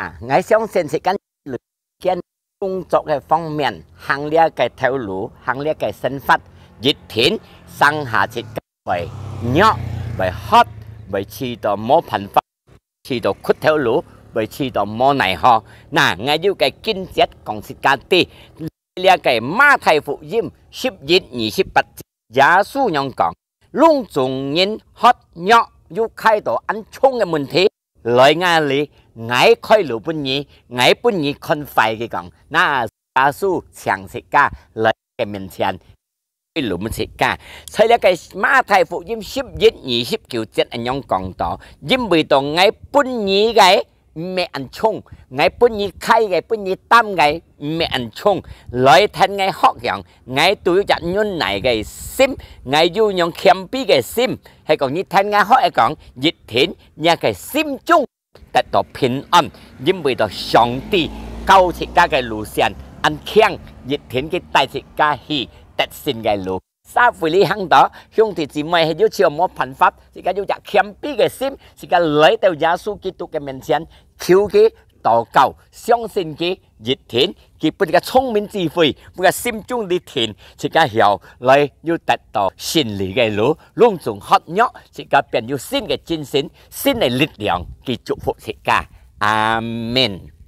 à ngay xong sen sẽ công tác cái phong miền hàng lia cái theo lũ hàng lia cái sinh phát dịch thiện sang hạ sẽ bởi nhọ bởi hot bởi chi đó mô phần phát chi đó khút theo lũ bởi chi đó mô này ho nà ngay như cái kinh xét còn sẽ can ti lia cái ma thầy phụ diêm ship dịch nhị ship bạch giá su nhong còn luôn dùng nhìn hot nhọ dù khai tổ ăn chung cái mình thế lời nga lý ngài khơi lũ bún nhị ngài bún nhị khôn phải cái còn na gia su chẳng sẽ cả lời cái mình tiền cái lũ bún sẽ cả xây là cái ma thầy phụ diêm ship giết nhị ship kiểu chết anh nhong còn tỏ diêm bị tỏ ngài bún nhị cái mẹ anh chung ngài bún nhị khai cái bún nhị tam cái mẹ anh chung lời thân ngài học rằng ngài tuổi chặn nhun này cái sim ngài du nhong khiêm pi cái sim hay còn như thân ngài học ai còn dịch thiện nhà cái sim chung 得到平安，因为到上帝教出家嘅路上，按强热天嘅带出家去得胜嘅路。萨弗里向度兄弟姊妹要求冇办法，是家要着谦卑嘅心，是家来到耶稣基督嘅面前求嘅。祷告，相信佢热天，佢本嘅聪明智慧，本嘅心中热天，即刻晓嚟要达到胜利嘅路，隆重合约，即刻便有新嘅精神、新嘅力量，佢祝福大家。阿门。